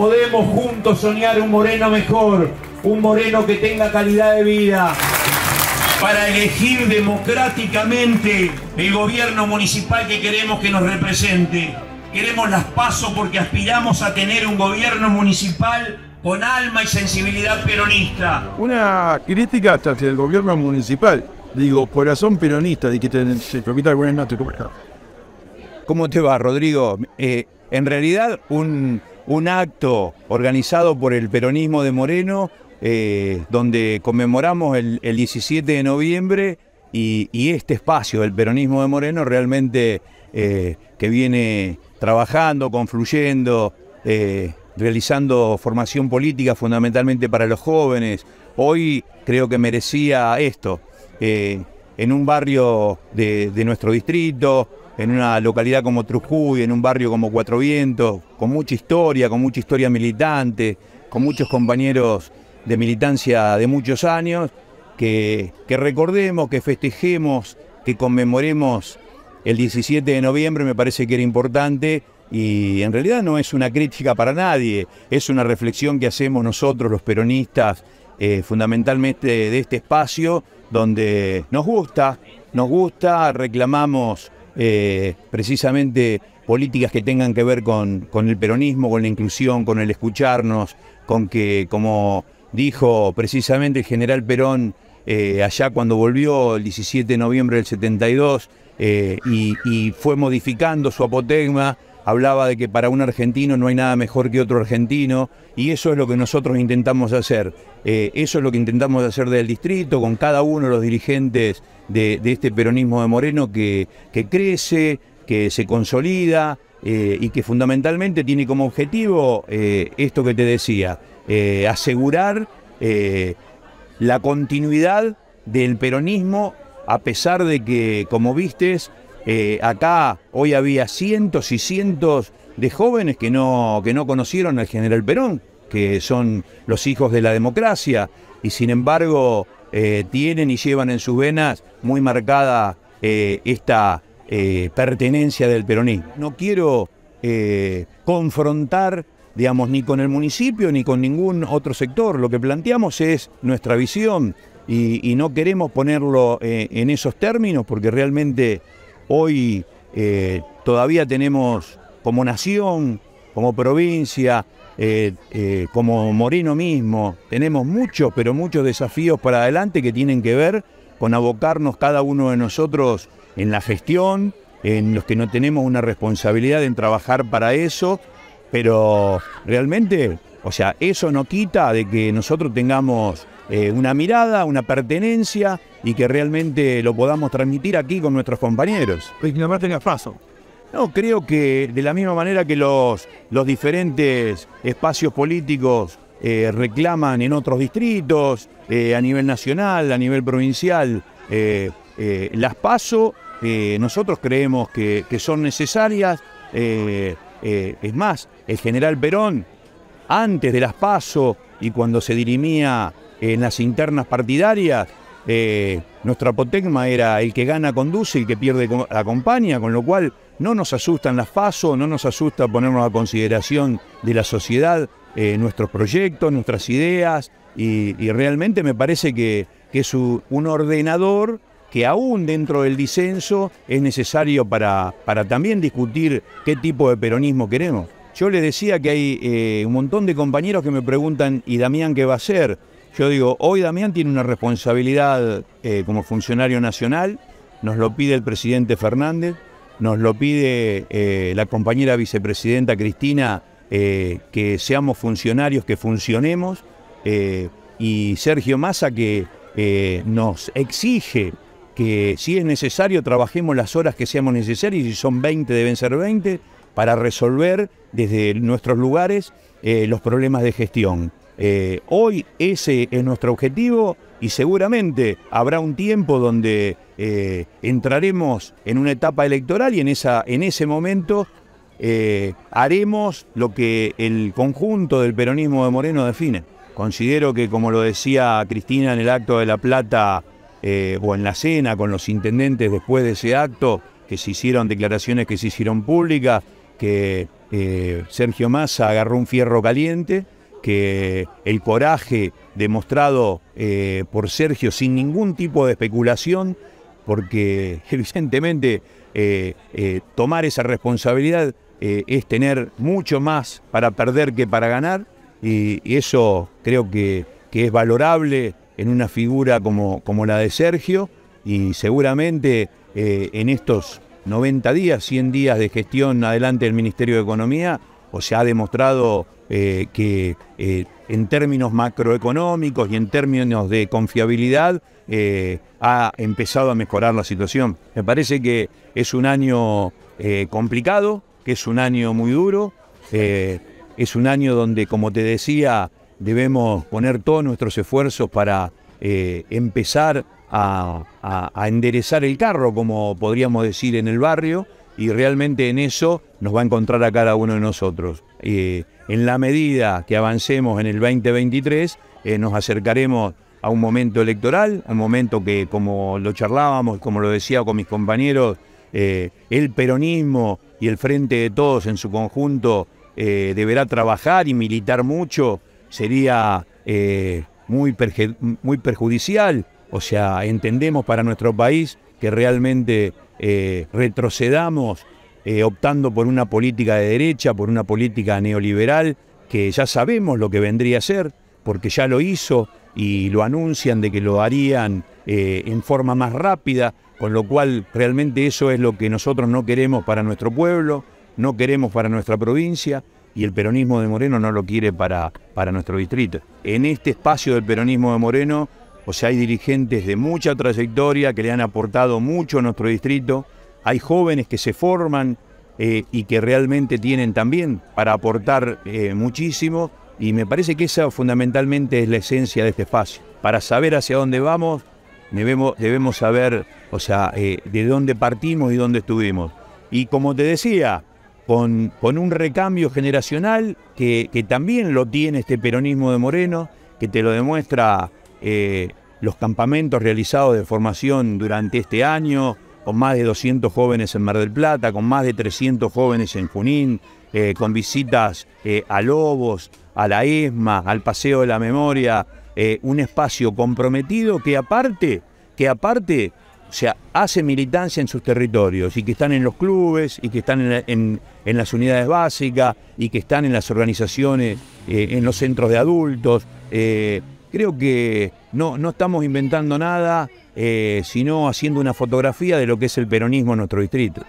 podemos juntos soñar un Moreno mejor, un Moreno que tenga calidad de vida, para elegir democráticamente el gobierno municipal que queremos que nos represente. Queremos las pasos porque aspiramos a tener un gobierno municipal con alma y sensibilidad peronista. Una crítica hasta el gobierno municipal. Digo, corazón peronista, dijiste permita el buenas noches. ¿Cómo te va, Rodrigo? Eh, en realidad, un, un acto organizado por el peronismo de Moreno, eh, donde conmemoramos el, 17 de noviembre y, este espacio del peronismo de Moreno realmente eh, que viene trabajando, confluyendo, eh, realizando formación política fundamentalmente para los jóvenes. Hoy creo que merecía esto. en un barrio de, de nuestro distrito, en una localidad como y en un barrio como Cuatro Vientos, con mucha historia, con mucha historia militante, con muchos compañeros de militancia de muchos años, que, recordemos, que festejemos, que conmemoremos el 17 de noviembre, me parece que era importante y en realidad no es una crítica para nadie, es una reflexión que hacemos nosotros los peronistas, eh, fundamentalmente de este espacio, donde nos gusta, nos gusta, reclamamos eh, precisamente políticas que tengan que ver con, el peronismo, con la inclusión, con el escucharnos, con que, como dijo precisamente el general Perón eh, allá cuando volvió el 17 de noviembre del 72, eh, y, y fue modificando su apotegma, hablaba de que para un argentino no hay nada mejor que otro argentino, y eso es lo que nosotros intentamos hacer. Eh, eso es lo que intentamos hacer del distrito, con cada uno de los dirigentes de, este peronismo de Moreno que, crece, que se consolida eh, y que fundamentalmente tiene como objetivo eh, esto que te decía, asegurar la continuidad del peronismo a pesar de que, como vistes, eh, acá hoy había cientos y cientos de jóvenes que no, que no conocieron al general Perón, que son los hijos de la democracia, y sin embargo eh, tienen y llevan en sus venas muy marcada eh, esta pertenencia del peronismo. No quiero confrontar, digamos, ni con el municipio ni con ningún otro sector. Lo que planteamos es nuestra visión y no queremos ponerlo en esos términos porque realmente Hoy eh, todavía tenemos como nación, como provincia, eh, eh, como Moreno mismo, tenemos muchos, pero muchos desafíos para adelante que tienen que ver con abocarnos cada uno de nosotros en la gestión, en los que no tenemos una responsabilidad en trabajar para eso, pero realmente, o sea, eso no quita de que nosotros tengamos eh, una mirada, una pertenencia y que realmente lo podamos transmitir aquí con nuestros compañeros. tenga pues, No, creo que de la misma manera que los, los diferentes espacios políticos eh, reclaman en otros distritos, eh, a nivel nacional, a nivel provincial, las paso, nosotros creemos que, que son necesarias. es más, el general Perón, antes de las paso y cuando se dirimía en las internas partidarias, eh, nuestro apotecma era el que gana conduce y el que pierde acompaña, con lo cual no nos asustan las FASO, no nos asusta ponernos a consideración de la sociedad eh, nuestros proyectos, nuestras ideas, y, realmente me parece que, es un ordenador que aún dentro del disenso es necesario para, para también discutir qué tipo de peronismo queremos. Yo les decía que hay eh, un montón de compañeros que me preguntan, ¿y Damián qué va a hacer? Yo digo, hoy Damián tiene una responsabilidad eh, como funcionario nacional, nos lo pide el presidente Fernández, nos lo pide eh, la compañera vicepresidenta Cristina, eh, que seamos funcionarios, que funcionemos, y Sergio Massa que nos exige que si es necesario trabajemos las horas que seamos necesarias, y si son 20 deben ser 20, para resolver desde nuestros lugares los problemas de gestión. Eh, hoy ese es nuestro objetivo y seguramente habrá un tiempo donde eh, entraremos en una etapa electoral y en, esa, en ese momento eh, haremos lo que el conjunto del peronismo de Moreno define. Considero que, como lo decía Cristina en el acto de La Plata o en la cena con los intendentes después de ese acto, que se hicieron declaraciones que se hicieron públicas, que Sergio Massa agarró un fierro caliente que el coraje demostrado eh, por Sergio sin ningún tipo de especulación, porque evidentemente eh, eh, tomar esa responsabilidad es tener mucho más para perder que para ganar, y, eso creo que, que, es valorable en una figura como, como la de Sergio, y seguramente en estos 90 días, 100 días de gestión adelante del Ministerio de Economía, o se ha demostrado eh, que eh, en términos macroeconómicos y en términos de confiabilidad eh, ha empezado a mejorar la situación. Me parece que es un año complicado, que es un año muy duro, es un año donde, como te decía, debemos poner todos nuestros esfuerzos para empezar a enderezar el carro, como podríamos decir en el barrio y realmente en eso nos va a encontrar a cada uno de nosotros. en la medida que avancemos en el 2023, eh, nos acercaremos a un momento electoral, un momento que como lo charlábamos, como lo decía con mis compañeros, eh, el peronismo y el frente de todos en su conjunto eh, deberá trabajar y militar mucho, sería muy, muy perjudicial. O sea, entendemos para nuestro país que realmente eh, retrocedamos eh, optando por una política de derecha, por una política neoliberal, que ya sabemos lo que vendría a ser, porque ya lo hizo y lo anuncian de que lo harían eh, en forma más rápida, con lo cual realmente eso es lo que nosotros no queremos para nuestro pueblo, no queremos para nuestra provincia y el peronismo de Moreno no lo quiere para, para nuestro distrito. En este espacio del peronismo de Moreno o sea, hay dirigentes de mucha trayectoria que le han aportado mucho a nuestro distrito. Hay jóvenes que se forman eh, y que realmente tienen también para aportar eh, muchísimo. Y me parece que esa fundamentalmente es la esencia de este espacio. Para saber hacia dónde vamos, debemos, saber, o sea, eh, de dónde partimos y dónde estuvimos. Y como te decía, con, un recambio generacional que también lo tiene este peronismo de Moreno, que te lo demuestra eh, los campamentos realizados de formación durante este año, con más de 200 jóvenes en Mar del Plata, con más de 300 jóvenes en Junín, eh, con visitas eh, a Lobos, a la ESMA, al Paseo de la Memoria, un espacio comprometido que aparte, que aparte, o hace militancia en sus territorios y que están en los clubes y que están en, en las unidades básicas y que están en las organizaciones, en los centros de adultos. Creo que no, estamos inventando nada, eh, sino haciendo una fotografía de lo que es el peronismo en nuestro distrito.